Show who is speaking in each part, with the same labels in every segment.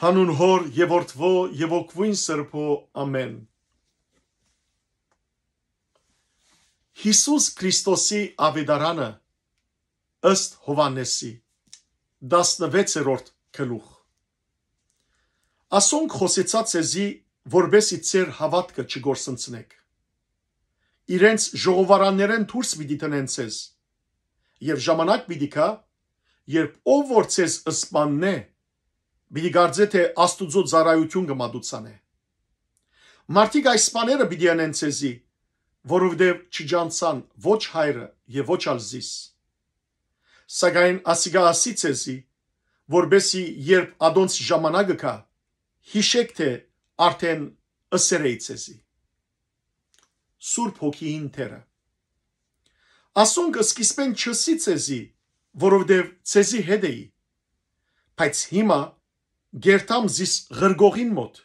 Speaker 1: հանուն հոր եւ որդվո եւ օգվին սրբո ամեն Հիսուս Քրիստոսի ավետարանը ըստ Հովանեսի 16-րդ գլուխ Ասոնք խոսեցած էզի որբեսի ծեր հավատքը չգործընցնեք Իրենց ժողովարաններեն դուրս պիտի տնեն ցեզ եւ ժամանակ պիտի կա երբ ով որ ցեզ սպաննե Բիդի գարձե թե Աստուծո ծառայություն գմադուցան է։ Մարդիկ այս սպաները բիդի անեն ցեզի, որովհետև չջանցան ոչ հայրը եւ ոչ ալզիս։ Սակայն ասիգա ասի ցեզի, որբեսի երբ ադոնց ժամանակը կա, հիշեք թե արդեն ըսերեի ցեզի։ Սուրբ հոգին թերը Ասոնքը սկիզբեն չսի ցեզի, որովհետև ցեզի հետ էի։ Բայց հիմա գերտամ զիս ղրգողին մոտ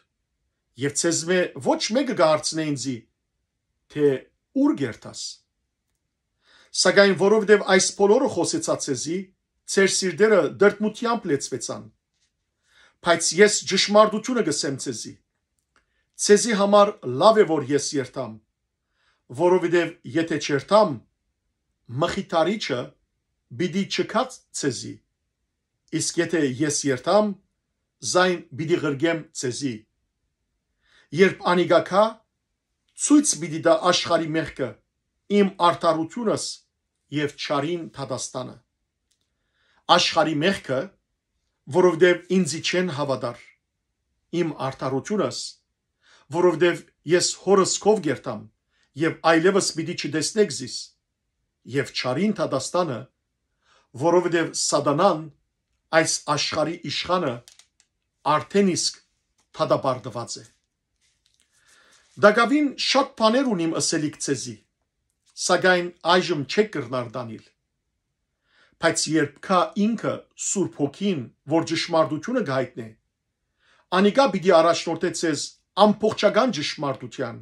Speaker 1: եւ ցեզ մե ոչ մեկը գարցնե ինձի թե ուր գերտաս սակայն որովհետև այս բոլորը խոսեցած ցեզի ցեր սիրտերը դրտմությամբ լեցվեցան բայց ես ճշմարտությունը գսեմ ցեզի ցեզի համար լավ է որ ես երթամ որովհետև եթե չերթամ մխիթարիչը բիդի չկած ցեզի իսկ եթե ես երթամ զայն բիդի ղրգեմ ցեզի երբ անիգակա ցույց բիդի դա աշխարի մեղքը իմ արտարությունս եւ չարին թադաստանը աշխարի մեղքը որովհետեւ ինձի չեն հավատար իմ արտարությունս որովհետեւ ես հորս կով գերտամ եւ այլևս պիտի չդեսնեք զիս եւ չարին թադաստանը որովհետեւ սատանան այս աշխարի իշխանը արդեն իսկ թադապարտված է։ Դակավին շատ բաներ ունիմ ասելիք ցեզի, սակայն այժմ չեք կրնարդանիլ։ Բայց երբ կա ինքը Սուրբ Հոգին, որ ճշմարտությունը գայտնի, անիկա պիտի առաջնորդե ցեզ ամբողջական ճշմարտության,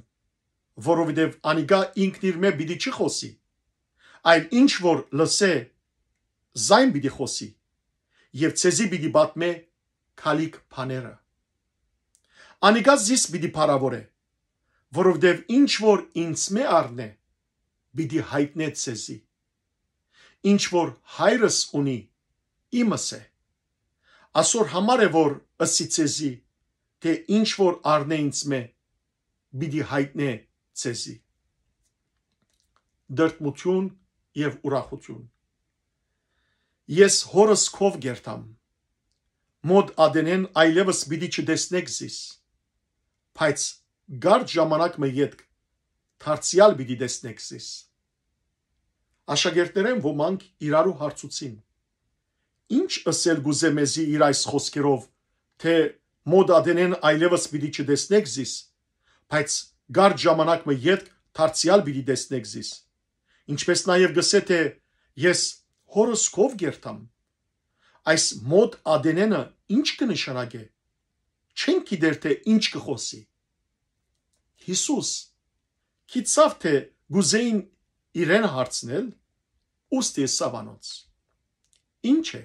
Speaker 1: որովհետև անիկա ինքն իր մեջ պիտի չի խոսի, այլ ինչ որ լսե, զայն պիտի խոսի։ Եվ ցեզի պիտի պատմե քալիկ փաները։ Անիկած զիս պիտի փարավորե, որովդեւ ինչ որ ինձ մե առնե, պիտի հայտնեց ցեզի։ Ինչ որ հայրս ունի, իմս է։ Այսօր համար է որ ըսի ցեզի, թե ինչ որ առնե ինձ մե, պիտի հայտնե ցեզի։ Դրտմություն եւ ուրախություն։ Ես հորս քով գերտամ մոտ ադենեն այլևս պիտի չտեսնեք զիս։ Բայց գարդ ժամանակ մը յետք դարձյալ պիտի տեսնեք զիս։ Աշակերտներեն ոմանք իրարու հարցուցին։ Ինչ ասել գուզե մեզի իր այս խոսքերով, թե մոտ ադենեն այլևս պիտի չտեսնեք զիս, բայց գարդ ժամանակ մը յետք դարձյալ պիտի տեսնեք զիս։ Ինչպես նաև գսե թե ես հորս կով գերտամ այս մոտ ADN-ը ինչ կնշանակե։ Չենք գիտեր թե ինչ կխոսի։ Հիսուս քիծավ թե գուզեին իրեն հարցնել ուստի սավանոց։ Ինչ է։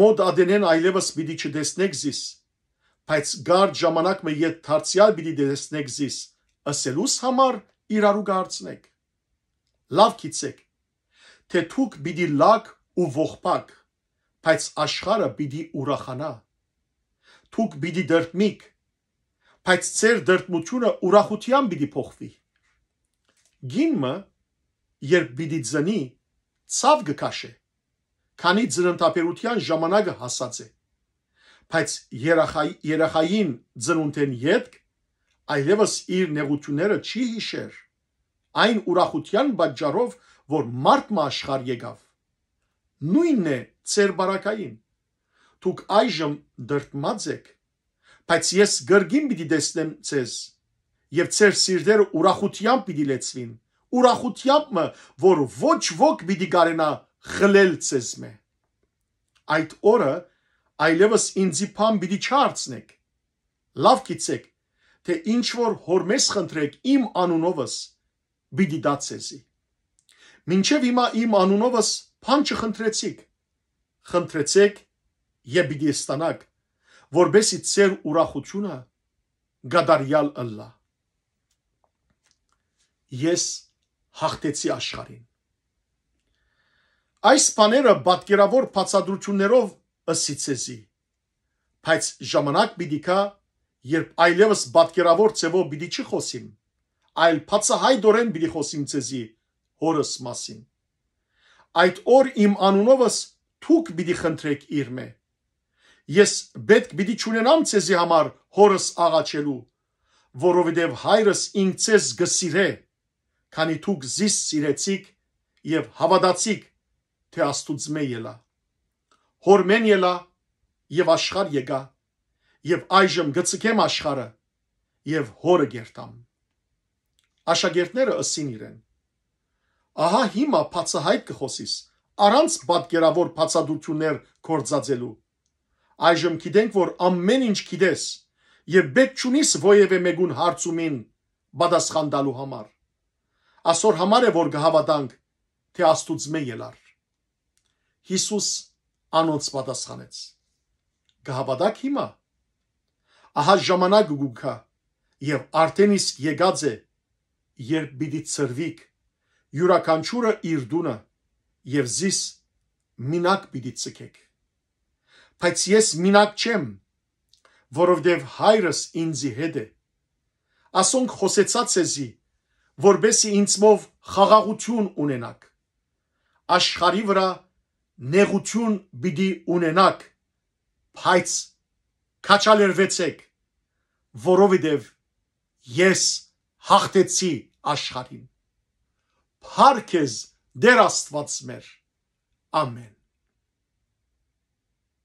Speaker 1: Մոտ ADN-ն այլևս պիտի չտեսնեք զիս, բայց գարդ ժամանակ մը յետ դարձյալ պիտի դեսնեք զիս ասելուս համար իրարու գարցնեք լավ գիցեք թե թուք պիտի լակ ու ողբակ բայց աշխարը պիտի ուրախանա։ Թուք պիտի դրտմիկ, բայց ծեր դրտմությունը ուրախության պիտի փոխվի։ Գինը երբ պիտի ծնի, ցավ գկաշե։ Քանի ծննդապերության ժամանակը հասած է։ Բայց երախայի երախային ծնունդեն յետք այլևս իր նեղությունները չի հիշեր։ Այն ուրախության պատճառով, որ մարդ մա աշխարհ եկավ։ Նույնն է ծեր բարակային։ Դուք այժմ դրտմած եք, բայց ես գրգին պիտի տեսնեմ ցեզ եւ ցեր սիրտերը ուրախությամբ պիտի լեցվին։ Ուրախությամբը, որ ոչ ոք պիտի կարենա խլել ցեզ մե։ Այդ օրը այլևս ինձի փամ պիտի չարցնեք։ Լավ գիտեք, թե ինչ որ հորմես խնդրեք իմ անունովս՝ պիտի դա ցեզի։ Մինչև հիմա իմ անունովս փան չխնդրեցիք, խնդրեցեք եւ պիտի ստանաք, որբեսի ծեր ուրախությունը գադարյալ ըլլա։ Ես հաղթեցի աշխարհին։ Այս բաները պատկերավոր բացադրություններով ըսիցեզի, բայց ժամանակ պիտի կա, երբ այլևս պատկերավոր ծևով պիտի չխոսիմ, այլ բացահայտորեն պիտի խոսիմ ցեզի հորս մասին։ Այդ օր իմ անունովս Թուք պիտի խնդրեք իր մե։ Ես պետք պիտի ճունենամ ցեզի համար հորս աղաչելու, որովհետև հայրս ինձ ցեզ գսիրե, քանի թուք զիս սիրեցիք եւ հավատացիք, թե Աստուծմե ելա։ Հորմեն ելա եւ աշխարհ եկա եւ այժմ գցկեմ աշխարը եւ հորը գերտամ։ Աշակերտները ըսին իրեն. Ահա հիմա բացահայտ կխոսիս առանց պատկերավոր փածադություններ կործածելու։ Այժմ գիտենք, որ ամեն ինչ գիտես եւ պետք չունիս ոևէ մեկուն հարցումին պատասխան տալու համար։ Այսօր համար է որ գհավատանք, թե Աստուծ մե ելար։ Հիսուս անոնց պատասխանեց։ Գհավատակ հիմա։ Ահա ժամանակ գուքա եւ արդեն իսկ եկած է երբ պիտի ծրվիկ յուրաքանչյուրը իր դունը եւ զիս մինակ պիտի ցկեք։ Բայց ես մինակ չեմ, որովհետև հայրս ինձի հետ է։ Ասոնք խոսեցած էզի, որբեսի ինձմով խաղաղություն ունենակ։ Աշխարի վրա նեղություն պիտի ունենակ, բայց քաչալերվեցեք, որովհետև ես հաղթեցի աշխարին։ Փարքեզ Դեր Աստված մեր։ Ամեն։